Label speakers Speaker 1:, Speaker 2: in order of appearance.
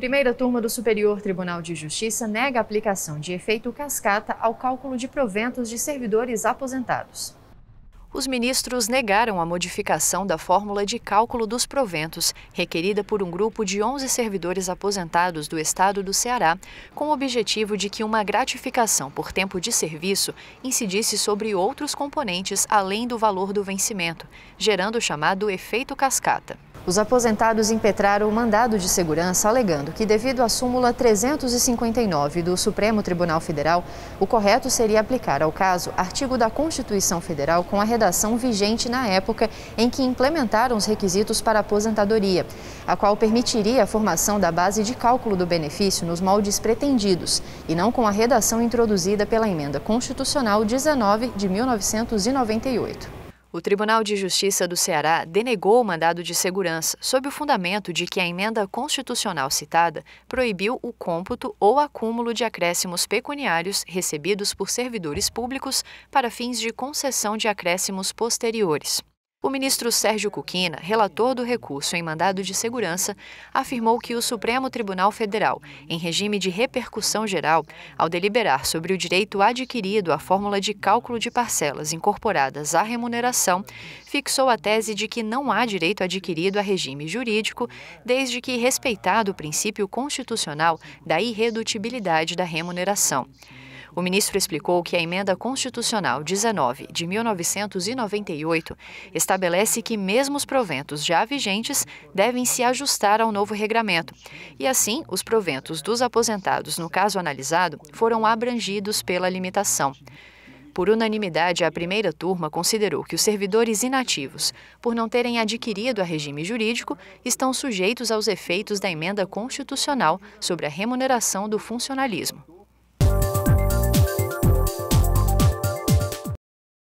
Speaker 1: Primeira turma do Superior Tribunal de Justiça nega a aplicação de efeito cascata ao cálculo de proventos de servidores aposentados. Os ministros negaram a modificação da fórmula de cálculo dos proventos, requerida por um grupo de 11 servidores aposentados do estado do Ceará, com o objetivo de que uma gratificação por tempo de serviço incidisse sobre outros componentes além do valor do vencimento, gerando o chamado efeito cascata. Os aposentados impetraram o mandado de segurança, alegando que, devido à súmula 359 do Supremo Tribunal Federal, o correto seria aplicar ao caso artigo da Constituição Federal com a redação vigente na época em que implementaram os requisitos para a aposentadoria, a qual permitiria a formação da base de cálculo do benefício nos moldes pretendidos e não com a redação introduzida pela Emenda Constitucional 19 de 1998. O Tribunal de Justiça do Ceará denegou o mandado de segurança sob o fundamento de que a emenda constitucional citada proibiu o cômputo ou acúmulo de acréscimos pecuniários recebidos por servidores públicos para fins de concessão de acréscimos posteriores. O ministro Sérgio Cuquina, relator do recurso em mandado de segurança, afirmou que o Supremo Tribunal Federal, em regime de repercussão geral, ao deliberar sobre o direito adquirido à fórmula de cálculo de parcelas incorporadas à remuneração, fixou a tese de que não há direito adquirido a regime jurídico, desde que respeitado o princípio constitucional da irredutibilidade da remuneração. O ministro explicou que a Emenda Constitucional 19 de 1998 estabelece que mesmo os proventos já vigentes devem se ajustar ao novo regramento. E assim, os proventos dos aposentados, no caso analisado, foram abrangidos pela limitação. Por unanimidade, a primeira turma considerou que os servidores inativos, por não terem adquirido a regime jurídico, estão sujeitos aos efeitos da emenda constitucional sobre a remuneração do funcionalismo.